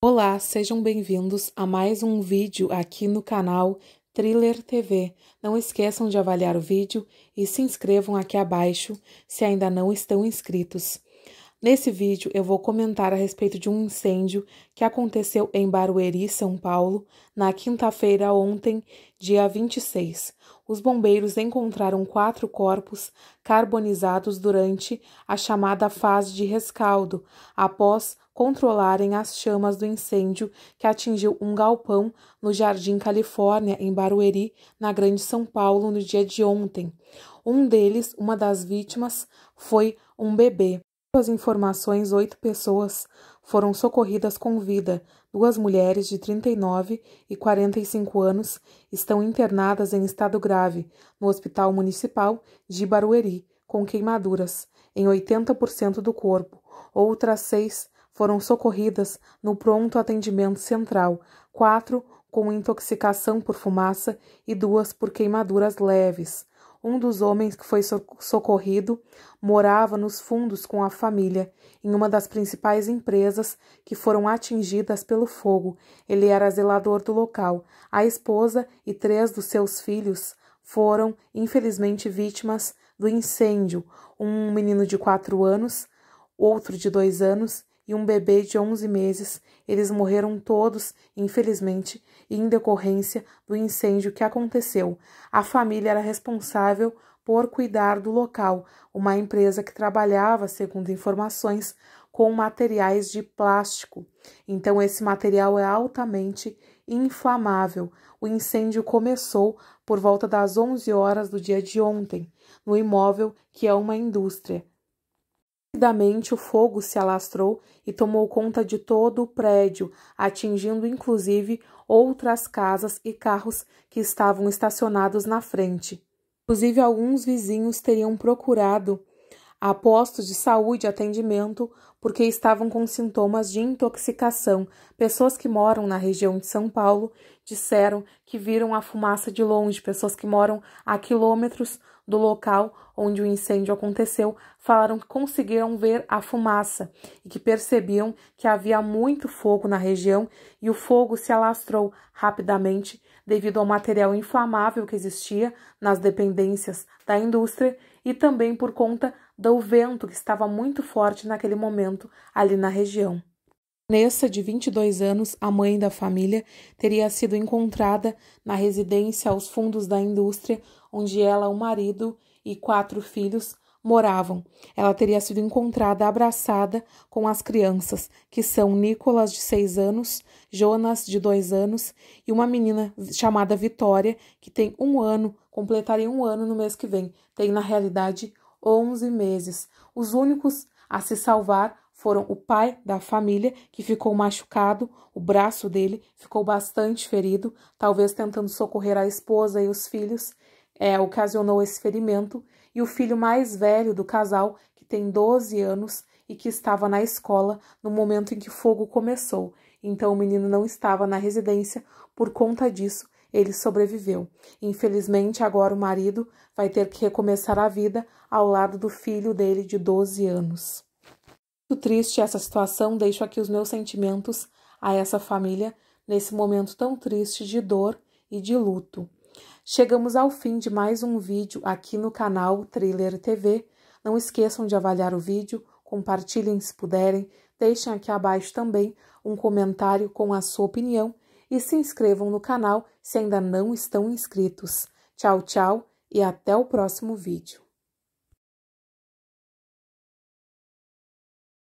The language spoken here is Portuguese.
Olá, sejam bem-vindos a mais um vídeo aqui no canal Thriller TV. Não esqueçam de avaliar o vídeo e se inscrevam aqui abaixo se ainda não estão inscritos. Nesse vídeo eu vou comentar a respeito de um incêndio que aconteceu em Barueri, São Paulo, na quinta-feira ontem, dia 26. Os bombeiros encontraram quatro corpos carbonizados durante a chamada fase de rescaldo, após controlarem as chamas do incêndio que atingiu um galpão no Jardim Califórnia, em Barueri, na Grande São Paulo, no dia de ontem. Um deles, uma das vítimas, foi um bebê as informações, oito pessoas foram socorridas com vida. Duas mulheres de 39 e 45 anos estão internadas em estado grave no Hospital Municipal de Barueri, com queimaduras em 80% do corpo. Outras seis foram socorridas no pronto atendimento central, quatro com intoxicação por fumaça e duas por queimaduras leves. Um dos homens que foi socorrido morava nos fundos com a família, em uma das principais empresas que foram atingidas pelo fogo. Ele era zelador do local. A esposa e três dos seus filhos foram, infelizmente, vítimas do incêndio: um menino de quatro anos, outro de dois anos e um bebê de 11 meses, eles morreram todos, infelizmente, e em decorrência do incêndio que aconteceu. A família era responsável por cuidar do local, uma empresa que trabalhava, segundo informações, com materiais de plástico. Então, esse material é altamente inflamável. O incêndio começou por volta das 11 horas do dia de ontem, no imóvel que é uma indústria. Rapidamente o fogo se alastrou e tomou conta de todo o prédio, atingindo inclusive outras casas e carros que estavam estacionados na frente. Inclusive, alguns vizinhos teriam procurado a postos de saúde e atendimento porque estavam com sintomas de intoxicação. Pessoas que moram na região de São Paulo disseram que viram a fumaça de longe, pessoas que moram a quilômetros do local onde o incêndio aconteceu falaram que conseguiram ver a fumaça e que percebiam que havia muito fogo na região e o fogo se alastrou rapidamente devido ao material inflamável que existia nas dependências da indústria e também por conta do vento que estava muito forte naquele momento ali na região. Nessa, de 22 anos, a mãe da família teria sido encontrada na residência aos fundos da indústria onde ela, o marido e quatro filhos moravam. Ela teria sido encontrada abraçada com as crianças, que são Nicolas, de seis anos, Jonas, de dois anos, e uma menina chamada Vitória, que tem um ano, completaria um ano no mês que vem. Tem, na realidade, onze meses. Os únicos a se salvar foram o pai da família, que ficou machucado, o braço dele ficou bastante ferido, talvez tentando socorrer a esposa e os filhos, é, ocasionou esse ferimento e o filho mais velho do casal, que tem 12 anos e que estava na escola no momento em que o fogo começou. Então o menino não estava na residência, por conta disso ele sobreviveu. Infelizmente, agora o marido vai ter que recomeçar a vida ao lado do filho dele de 12 anos. Muito triste essa situação, deixo aqui os meus sentimentos a essa família nesse momento tão triste de dor e de luto. Chegamos ao fim de mais um vídeo aqui no canal Trailer TV. Não esqueçam de avaliar o vídeo, compartilhem se puderem, deixem aqui abaixo também um comentário com a sua opinião e se inscrevam no canal se ainda não estão inscritos. Tchau, tchau e até o próximo vídeo.